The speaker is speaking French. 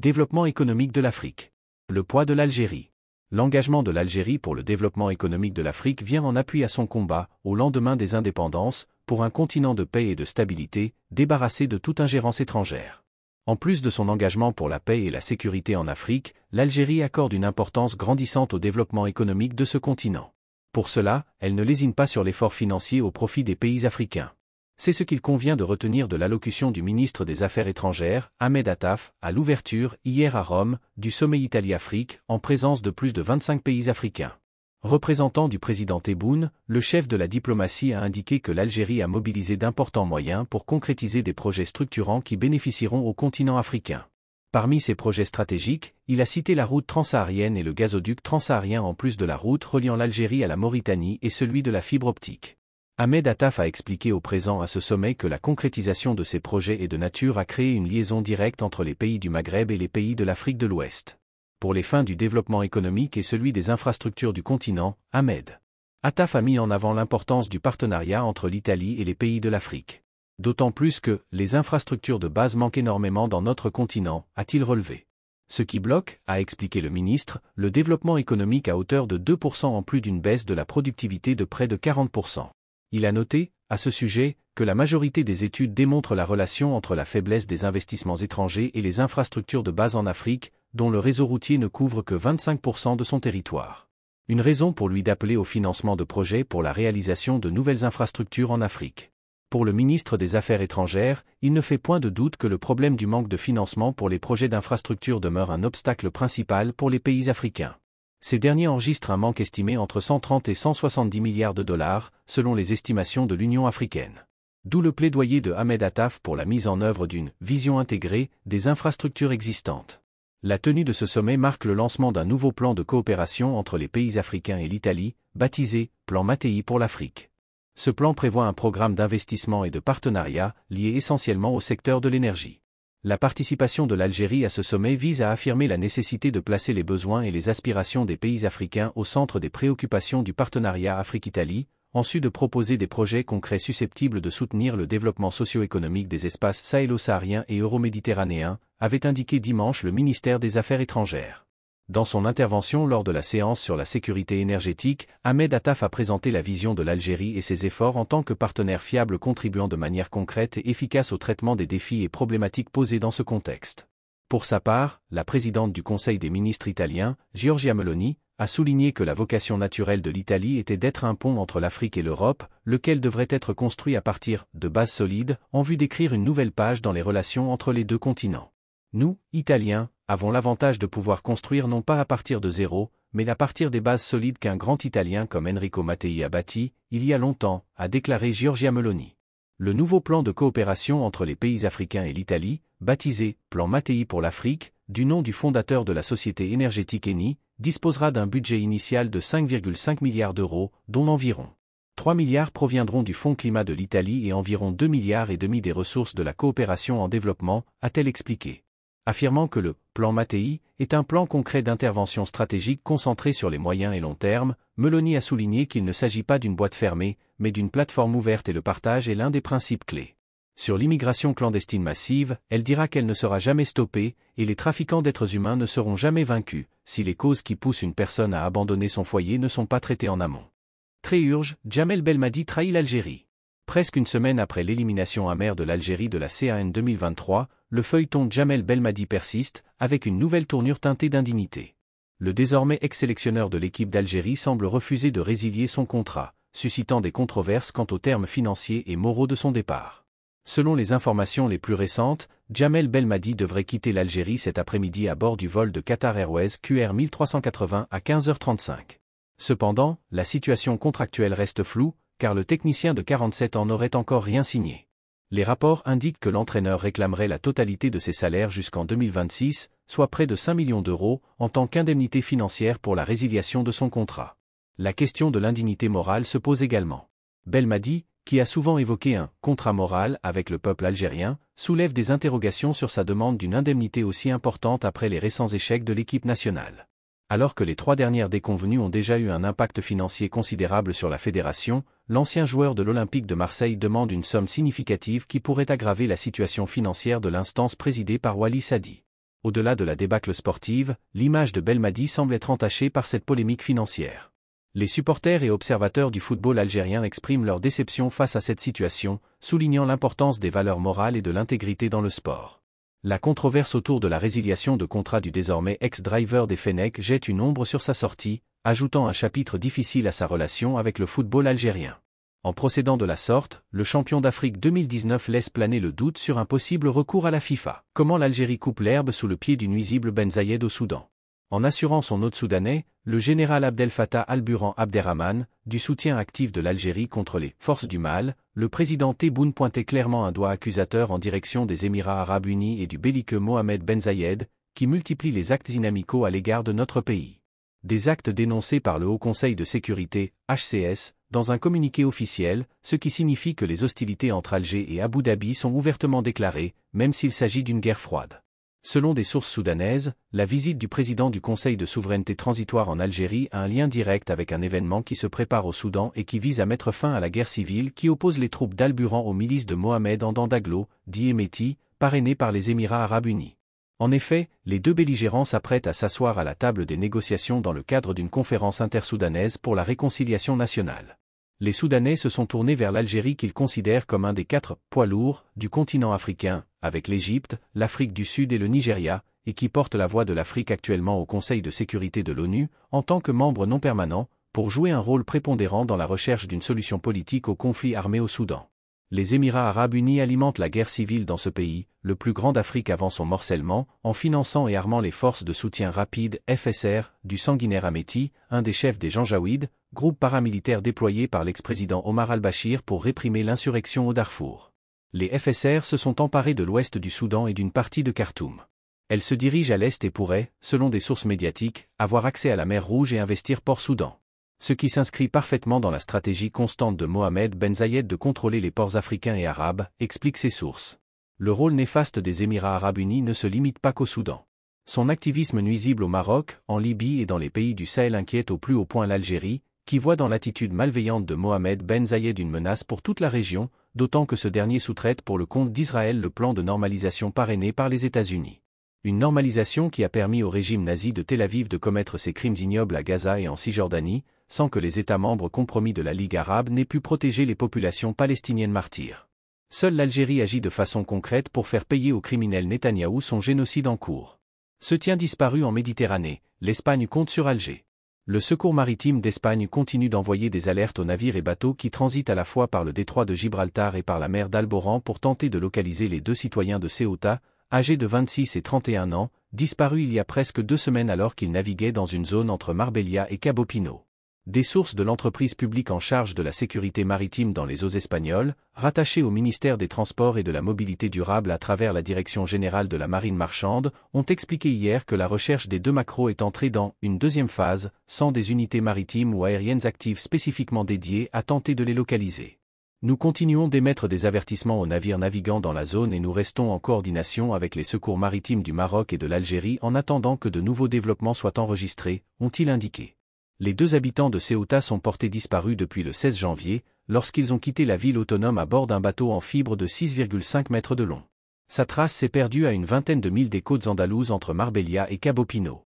Développement économique de l'Afrique. Le poids de l'Algérie. L'engagement de l'Algérie pour le développement économique de l'Afrique vient en appui à son combat, au lendemain des indépendances, pour un continent de paix et de stabilité, débarrassé de toute ingérence étrangère. En plus de son engagement pour la paix et la sécurité en Afrique, l'Algérie accorde une importance grandissante au développement économique de ce continent. Pour cela, elle ne lésine pas sur l'effort financier au profit des pays africains. C'est ce qu'il convient de retenir de l'allocution du ministre des Affaires étrangères, Ahmed Attaf, à l'ouverture, hier à Rome, du sommet Italie-Afrique, en présence de plus de 25 pays africains. Représentant du président Tebboune, le chef de la diplomatie a indiqué que l'Algérie a mobilisé d'importants moyens pour concrétiser des projets structurants qui bénéficieront au continent africain. Parmi ces projets stratégiques, il a cité la route transsaharienne et le gazoduc transsaharien en plus de la route reliant l'Algérie à la Mauritanie et celui de la fibre optique. Ahmed Attaf a expliqué au présent à ce sommet que la concrétisation de ces projets est de nature à créer une liaison directe entre les pays du Maghreb et les pays de l'Afrique de l'Ouest. Pour les fins du développement économique et celui des infrastructures du continent, Ahmed Attaf a mis en avant l'importance du partenariat entre l'Italie et les pays de l'Afrique. D'autant plus que les infrastructures de base manquent énormément dans notre continent, a-t-il relevé. Ce qui bloque, a expliqué le ministre, le développement économique à hauteur de 2% en plus d'une baisse de la productivité de près de 40%. Il a noté, à ce sujet, que la majorité des études démontrent la relation entre la faiblesse des investissements étrangers et les infrastructures de base en Afrique, dont le réseau routier ne couvre que 25% de son territoire. Une raison pour lui d'appeler au financement de projets pour la réalisation de nouvelles infrastructures en Afrique. Pour le ministre des Affaires étrangères, il ne fait point de doute que le problème du manque de financement pour les projets d'infrastructures demeure un obstacle principal pour les pays africains. Ces derniers enregistrent un manque estimé entre 130 et 170 milliards de dollars, selon les estimations de l'Union africaine. D'où le plaidoyer de Ahmed Attaf pour la mise en œuvre d'une vision intégrée des infrastructures existantes. La tenue de ce sommet marque le lancement d'un nouveau plan de coopération entre les pays africains et l'Italie, baptisé Plan Mattei pour l'Afrique. Ce plan prévoit un programme d'investissement et de partenariat lié essentiellement au secteur de l'énergie. La participation de l'Algérie à ce sommet vise à affirmer la nécessité de placer les besoins et les aspirations des pays africains au centre des préoccupations du partenariat Afrique-Italie, en su de proposer des projets concrets susceptibles de soutenir le développement socio-économique des espaces sahélo-sahariens et euroméditerranéens, avait indiqué dimanche le ministère des Affaires étrangères. Dans son intervention lors de la séance sur la sécurité énergétique, Ahmed Attaf a présenté la vision de l'Algérie et ses efforts en tant que partenaire fiable contribuant de manière concrète et efficace au traitement des défis et problématiques posés dans ce contexte. Pour sa part, la présidente du Conseil des ministres italiens, Giorgia Meloni, a souligné que la vocation naturelle de l'Italie était d'être un pont entre l'Afrique et l'Europe, lequel devrait être construit à partir de bases solides en vue d'écrire une nouvelle page dans les relations entre les deux continents. Nous, Italiens, avons l'avantage de pouvoir construire non pas à partir de zéro, mais à partir des bases solides qu'un grand Italien comme Enrico Mattei a bâti, il y a longtemps, a déclaré Giorgia Meloni. Le nouveau plan de coopération entre les pays africains et l'Italie, baptisé Plan Mattei pour l'Afrique, du nom du fondateur de la société énergétique ENI, disposera d'un budget initial de 5,5 milliards d'euros, dont environ 3 milliards proviendront du Fonds climat de l'Italie et environ 2 milliards et demi des ressources de la coopération en développement, a-t-elle expliqué affirmant que le plan Matei est un plan concret d'intervention stratégique concentré sur les moyens et long terme, Meloni a souligné qu'il ne s'agit pas d'une boîte fermée, mais d'une plateforme ouverte et le partage est l'un des principes clés. Sur l'immigration clandestine massive, elle dira qu'elle ne sera jamais stoppée, et les trafiquants d'êtres humains ne seront jamais vaincus, si les causes qui poussent une personne à abandonner son foyer ne sont pas traitées en amont. Tréurge, urge, Jamel Belmadi trahit l'Algérie. Presque une semaine après l'élimination amère de l'Algérie de la CAN 2023, le feuilleton Jamel Belmadi persiste, avec une nouvelle tournure teintée d'indignité. Le désormais ex-sélectionneur de l'équipe d'Algérie semble refuser de résilier son contrat, suscitant des controverses quant aux termes financiers et moraux de son départ. Selon les informations les plus récentes, Jamel Belmadi devrait quitter l'Algérie cet après-midi à bord du vol de Qatar Airways QR 1380 à 15h35. Cependant, la situation contractuelle reste floue, car le technicien de 47 ans n'aurait encore rien signé. Les rapports indiquent que l'entraîneur réclamerait la totalité de ses salaires jusqu'en 2026, soit près de 5 millions d'euros, en tant qu'indemnité financière pour la résiliation de son contrat. La question de l'indignité morale se pose également. Belmadi, qui a souvent évoqué un contrat moral avec le peuple algérien, soulève des interrogations sur sa demande d'une indemnité aussi importante après les récents échecs de l'équipe nationale. Alors que les trois dernières déconvenues ont déjà eu un impact financier considérable sur la fédération, l'ancien joueur de l'Olympique de Marseille demande une somme significative qui pourrait aggraver la situation financière de l'instance présidée par Wali Sadi. Au-delà de la débâcle sportive, l'image de Belmadi semble être entachée par cette polémique financière. Les supporters et observateurs du football algérien expriment leur déception face à cette situation, soulignant l'importance des valeurs morales et de l'intégrité dans le sport. La controverse autour de la résiliation de contrat du désormais ex-driver des Fenech jette une ombre sur sa sortie, ajoutant un chapitre difficile à sa relation avec le football algérien. En procédant de la sorte, le champion d'Afrique 2019 laisse planer le doute sur un possible recours à la FIFA. Comment l'Algérie coupe l'herbe sous le pied du nuisible Ben au Soudan En assurant son hôte soudanais, le général Abdel Fattah al Abderrahman, du soutien actif de l'Algérie contre les forces du mal, le président Tebboune pointait clairement un doigt accusateur en direction des Émirats arabes unis et du belliqueux Mohamed Ben Zayed, qui multiplie les actes inamicaux à l'égard de notre pays. Des actes dénoncés par le Haut Conseil de sécurité, HCS, dans un communiqué officiel, ce qui signifie que les hostilités entre Alger et Abu Dhabi sont ouvertement déclarées, même s'il s'agit d'une guerre froide. Selon des sources soudanaises, la visite du président du Conseil de souveraineté transitoire en Algérie a un lien direct avec un événement qui se prépare au Soudan et qui vise à mettre fin à la guerre civile qui oppose les troupes d'Alburan aux milices de Mohamed en Dandaglo, dit Emeti, parrainé par les Émirats arabes unis. En effet, les deux belligérants s'apprêtent à s'asseoir à la table des négociations dans le cadre d'une conférence intersoudanaise pour la réconciliation nationale les Soudanais se sont tournés vers l'Algérie qu'ils considèrent comme un des quatre poids lourds du continent africain, avec l'Égypte, l'Afrique du Sud et le Nigeria, et qui porte la voix de l'Afrique actuellement au Conseil de sécurité de l'ONU, en tant que membre non permanent, pour jouer un rôle prépondérant dans la recherche d'une solution politique au conflit armé au Soudan. Les Émirats arabes unis alimentent la guerre civile dans ce pays, le plus grand d'Afrique avant son morcellement, en finançant et armant les forces de soutien rapide FSR du sanguinaire Hameti, un des chefs des Janjaouides, groupe paramilitaire déployé par l'ex-président Omar al-Bashir pour réprimer l'insurrection au Darfour. Les FSR se sont emparés de l'ouest du Soudan et d'une partie de Khartoum. Elles se dirigent à l'est et pourraient, selon des sources médiatiques, avoir accès à la mer Rouge et investir Port-Soudan. Ce qui s'inscrit parfaitement dans la stratégie constante de Mohamed Ben Zayed de contrôler les ports africains et arabes, expliquent ses sources. Le rôle néfaste des Émirats arabes unis ne se limite pas qu'au Soudan. Son activisme nuisible au Maroc, en Libye et dans les pays du Sahel inquiète au plus haut point l'Algérie, qui voit dans l'attitude malveillante de Mohamed Ben Zayed une menace pour toute la région, d'autant que ce dernier sous-traite pour le compte d'Israël le plan de normalisation parrainé par les États-Unis. Une normalisation qui a permis au régime nazi de Tel Aviv de commettre ses crimes ignobles à Gaza et en Cisjordanie, sans que les États membres compromis de la Ligue arabe n'aient pu protéger les populations palestiniennes martyrs. Seule l'Algérie agit de façon concrète pour faire payer au criminel Netanyahou son génocide en cours. Ce tient disparu en Méditerranée, l'Espagne compte sur Alger. Le Secours maritime d'Espagne continue d'envoyer des alertes aux navires et bateaux qui transitent à la fois par le détroit de Gibraltar et par la mer d'Alboran pour tenter de localiser les deux citoyens de Ceuta, âgés de 26 et 31 ans, disparus il y a presque deux semaines alors qu'ils naviguaient dans une zone entre Marbella et Cabopino. Des sources de l'entreprise publique en charge de la sécurité maritime dans les eaux espagnoles, rattachée au ministère des Transports et de la Mobilité durable à travers la Direction générale de la marine marchande, ont expliqué hier que la recherche des deux macros est entrée dans une deuxième phase, sans des unités maritimes ou aériennes actives spécifiquement dédiées à tenter de les localiser. Nous continuons d'émettre des avertissements aux navires navigants dans la zone et nous restons en coordination avec les secours maritimes du Maroc et de l'Algérie en attendant que de nouveaux développements soient enregistrés, ont-ils indiqué les deux habitants de Ceuta sont portés disparus depuis le 16 janvier, lorsqu'ils ont quitté la ville autonome à bord d'un bateau en fibre de 6,5 mètres de long. Sa trace s'est perdue à une vingtaine de milles des côtes andalouses entre Marbella et Cabopino.